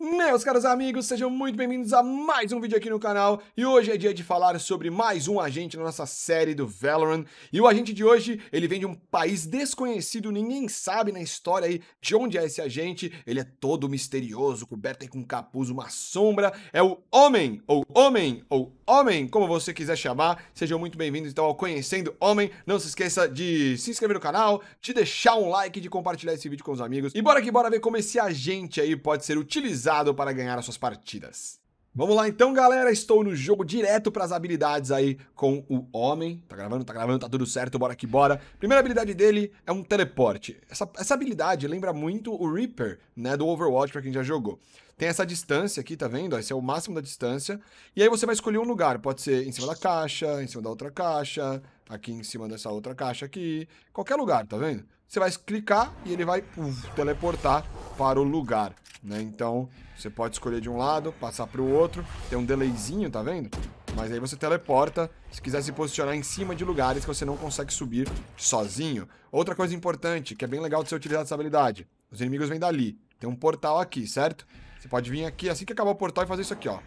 Meus caros amigos, sejam muito bem-vindos a mais um vídeo aqui no canal e hoje é dia de falar sobre mais um agente na nossa série do Valorant. E o agente de hoje, ele vem de um país desconhecido, ninguém sabe na história aí de onde é esse agente. Ele é todo misterioso, coberto aí com um capuz, uma sombra. É o Homem, ou Homem, ou Homem, como você quiser chamar. Sejam muito bem-vindos então ao Conhecendo Homem. Não se esqueça de se inscrever no canal, de deixar um like, de compartilhar esse vídeo com os amigos. E bora que bora ver como esse agente aí pode ser utilizado para ganhar as suas partidas. Vamos lá então, galera. Estou no jogo direto para as habilidades aí com o homem. Tá gravando, tá gravando, tá tudo certo, bora que bora. Primeira habilidade dele é um teleporte. Essa, essa habilidade lembra muito o Reaper, né, do Overwatch, para quem já jogou. Tem essa distância aqui, tá vendo? Esse é o máximo da distância. E aí você vai escolher um lugar. Pode ser em cima da caixa, em cima da outra caixa, aqui em cima dessa outra caixa aqui. Qualquer lugar, tá vendo? Você vai clicar e ele vai uf, teleportar para o lugar. Né? Então, você pode escolher de um lado, passar para o outro, tem um delayzinho, tá vendo? Mas aí você teleporta se quiser se posicionar em cima de lugares que você não consegue subir sozinho. Outra coisa importante, que é bem legal de ser utilizar essa habilidade. Os inimigos vêm dali. Tem um portal aqui, certo? Você pode vir aqui assim que acabar o portal e fazer isso aqui, ó.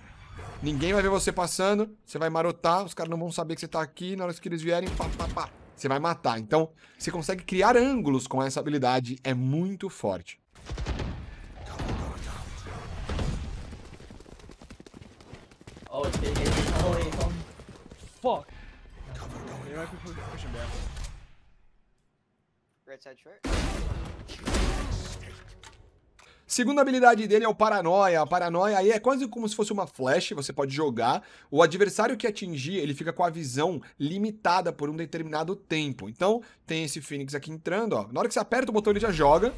Ninguém vai ver você passando, você vai marotar, os caras não vão saber que você tá aqui, na hora que eles vierem, pá, pá, pá, você vai matar. Então, você consegue criar ângulos com essa habilidade, é muito forte. Oh, it's big. Oh, it's Fuck. They might be pushing down. Right side short. Segunda habilidade dele é o Paranoia. A Paranoia aí é quase como se fosse uma flash, você pode jogar. O adversário que atingir, ele fica com a visão limitada por um determinado tempo. Então, tem esse Phoenix aqui entrando, ó. Na hora que você aperta o botão, ele já joga.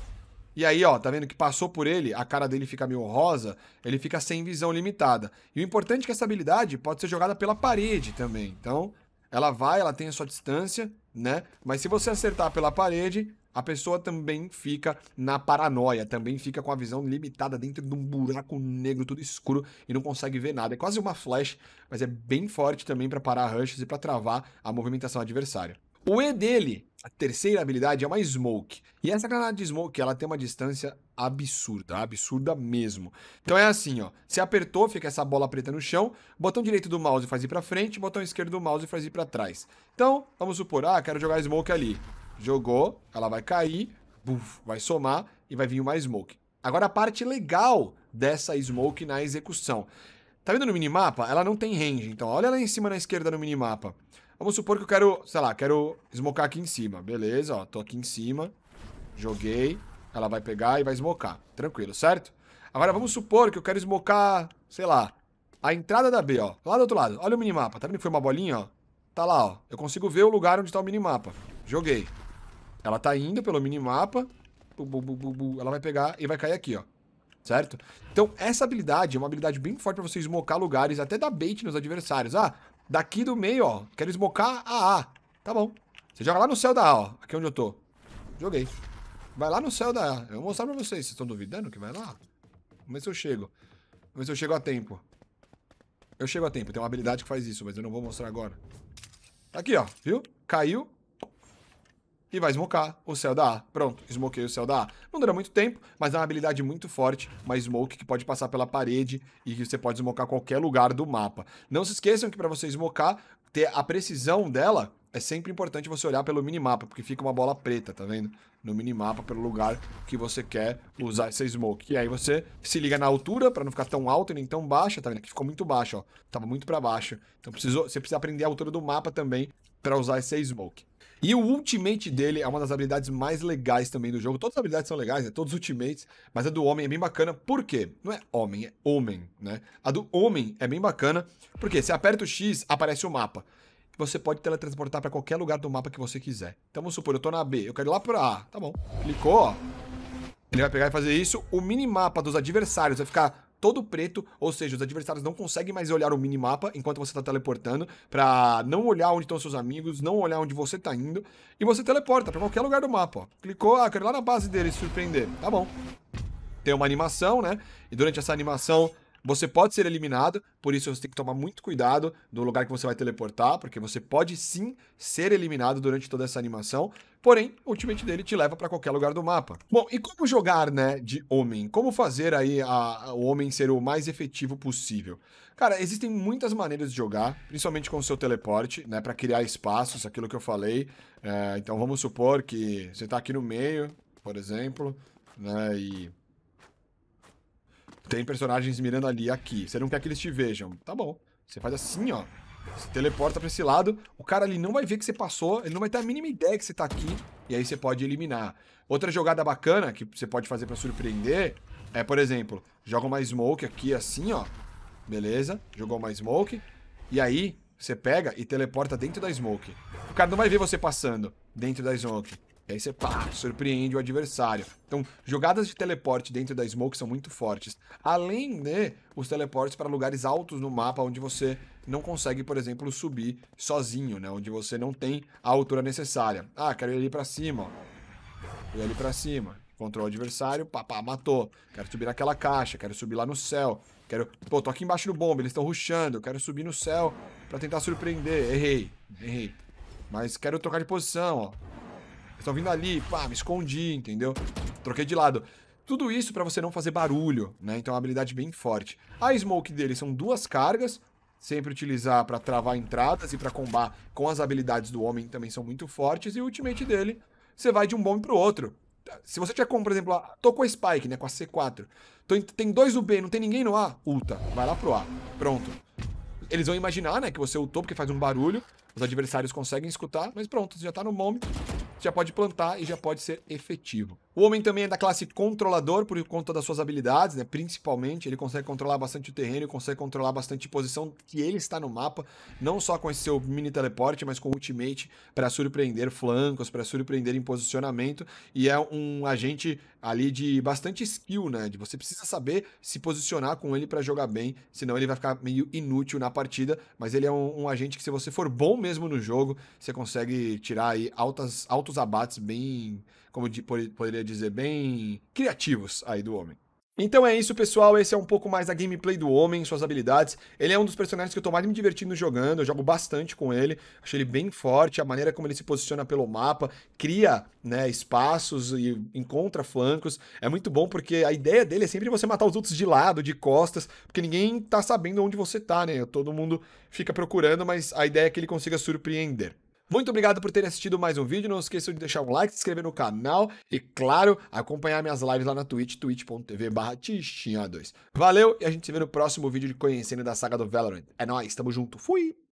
E aí, ó, tá vendo que passou por ele, a cara dele fica meio rosa, ele fica sem visão limitada. E o importante é que essa habilidade pode ser jogada pela parede também. Então, ela vai, ela tem a sua distância, né? Mas se você acertar pela parede, a pessoa também fica na paranoia, também fica com a visão limitada dentro de um buraco negro tudo escuro e não consegue ver nada. É quase uma flash, mas é bem forte também para parar rushes e para travar a movimentação adversária. O E dele, a terceira habilidade, é uma Smoke. E essa granada de Smoke, ela tem uma distância absurda, absurda mesmo. Então é assim, ó. Você apertou, fica essa bola preta no chão, botão direito do mouse faz ir pra frente, botão esquerdo do mouse faz ir pra trás. Então, vamos supor, ah, quero jogar Smoke ali. Jogou, ela vai cair, buf, vai somar e vai vir uma Smoke. Agora a parte legal dessa Smoke na execução. Tá vendo no minimapa? Ela não tem range, então olha lá em cima na esquerda no minimapa. Vamos supor que eu quero, sei lá, quero smocar aqui em cima. Beleza, ó, tô aqui em cima. Joguei. Ela vai pegar e vai smocar. Tranquilo, certo? Agora vamos supor que eu quero smocar, sei lá, a entrada da B, ó. Lá do outro lado. Olha o minimapa. Tá vendo que foi uma bolinha, ó? Tá lá, ó. Eu consigo ver o lugar onde tá o minimapa. Joguei. Ela tá indo pelo minimapa. Ela vai pegar e vai cair aqui, ó. Certo? Então, essa habilidade é uma habilidade bem forte pra você esmocar lugares, até dar bait nos adversários. Ah, Daqui do meio, ó. Quero esbocar a A. Tá bom. Você joga lá no céu da A, ó. Aqui é onde eu tô. Joguei. Vai lá no céu da A. Eu vou mostrar pra vocês. Vocês estão duvidando que vai lá? Vamos ver se eu chego. Vamos ver se eu chego a tempo. Eu chego a tempo. Tem uma habilidade que faz isso, mas eu não vou mostrar agora. Tá aqui, ó. Viu? Caiu e vai smocar o céu da A. Pronto, smoquei o céu da A. Não dura muito tempo, mas é uma habilidade muito forte, uma smoke que pode passar pela parede e que você pode smocar qualquer lugar do mapa. Não se esqueçam que para você smocar, ter a precisão dela é sempre importante você olhar pelo minimapa, porque fica uma bola preta, tá vendo? No minimapa, pelo lugar que você quer usar essa smoke. E aí você se liga na altura, para não ficar tão alta nem tão baixa, tá vendo? Aqui ficou muito baixo, ó. Tava muito para baixo. Então precisou, você precisa aprender a altura do mapa também para usar essa smoke. E o ultimate dele é uma das habilidades mais legais também do jogo. Todas as habilidades são legais, né? Todos os ultimates, mas a do homem é bem bacana. Por quê? Não é homem, é homem, né? A do homem é bem bacana, porque você aperta o X, aparece o mapa. Você pode teletransportar para qualquer lugar do mapa que você quiser. Então vamos supor, eu tô na B, eu quero ir lá para A. Tá bom. Clicou, ó. Ele vai pegar e fazer isso. O minimapa dos adversários vai ficar todo preto, ou seja, os adversários não conseguem mais olhar o minimapa enquanto você está teleportando, para não olhar onde estão seus amigos, não olhar onde você está indo, e você teleporta para qualquer lugar do mapa. Ó. Clicou, ah, quero ir lá na base dele surpreender. Tá bom. Tem uma animação, né? E durante essa animação, você pode ser eliminado, por isso você tem que tomar muito cuidado do lugar que você vai teleportar, porque você pode sim ser eliminado durante toda essa animação. Porém, o ultimate dele te leva para qualquer lugar do mapa. Bom, e como jogar, né, de homem? Como fazer aí a, a, o homem ser o mais efetivo possível? Cara, existem muitas maneiras de jogar, principalmente com o seu teleporte, né, para criar espaços, aquilo que eu falei. É, então vamos supor que você está aqui no meio, por exemplo, né, e tem personagens mirando ali, aqui. Você não quer que eles te vejam. Tá bom. Você faz assim, ó. Você teleporta pra esse lado, o cara ali não vai ver que você passou, ele não vai ter a mínima ideia que você tá aqui, e aí você pode eliminar. Outra jogada bacana que você pode fazer para surpreender é, por exemplo, joga uma smoke aqui assim, ó. Beleza, jogou uma smoke. E aí, você pega e teleporta dentro da smoke. O cara não vai ver você passando dentro da smoke. E aí você, pá, surpreende o adversário. Então, jogadas de teleporte dentro da smoke são muito fortes. Além de os teleportes para lugares altos no mapa, onde você não consegue, por exemplo, subir sozinho, né? Onde você não tem a altura necessária. Ah, quero ir ali para cima, ó. Ir ali para cima. Encontrou o adversário, papá, matou. Quero subir naquela caixa, quero subir lá no céu. Quero. Pô, tô aqui embaixo do bomba, eles estão rushando. Quero subir no céu para tentar surpreender. Errei, errei. Mas quero trocar de posição, ó estão vindo ali, pá, me escondi, entendeu? Troquei de lado. Tudo isso para você não fazer barulho, né? Então é uma habilidade bem forte. A smoke dele são duas cargas, sempre utilizar para travar entradas e para combar com as habilidades do homem também são muito fortes. E o ultimate dele, você vai de um bombe pro outro. Se você tiver como, por exemplo, a... tô com a Spike, né, com a C4. Tô em... Tem dois UB, não tem ninguém no A? Ulta, vai lá pro A. Pronto. Eles vão imaginar, né, que você ultou porque faz um barulho. Os adversários conseguem escutar, mas pronto, você já tá no bombe já pode plantar e já pode ser efetivo. O homem também é da classe controlador por conta das suas habilidades, né? Principalmente, ele consegue controlar bastante o terreno, consegue controlar bastante a posição que ele está no mapa, não só com esse seu mini teleporte, mas com o ultimate para surpreender flancos, para surpreender em posicionamento, e é um agente ali de bastante skill, né? De você precisa saber se posicionar com ele para jogar bem, senão ele vai ficar meio inútil na partida, mas ele é um, um, agente que se você for bom mesmo no jogo, você consegue tirar aí altas, altos abates bem, como de, poderia poderia dizer, bem criativos aí do homem. Então é isso, pessoal. Esse é um pouco mais a gameplay do homem, suas habilidades. Ele é um dos personagens que eu tô mais me divertindo jogando. Eu jogo bastante com ele. Achei ele bem forte. A maneira como ele se posiciona pelo mapa, cria né, espaços e encontra flancos. É muito bom porque a ideia dele é sempre você matar os outros de lado, de costas, porque ninguém tá sabendo onde você tá, né? Todo mundo fica procurando, mas a ideia é que ele consiga surpreender. Muito obrigado por terem assistido mais um vídeo. Não esqueçam de deixar um like, se inscrever no canal e, claro, acompanhar minhas lives lá na Twitch, twitch.tv barra 2 Valeu e a gente se vê no próximo vídeo de Conhecendo da Saga do Valorant. É nóis, tamo junto. Fui!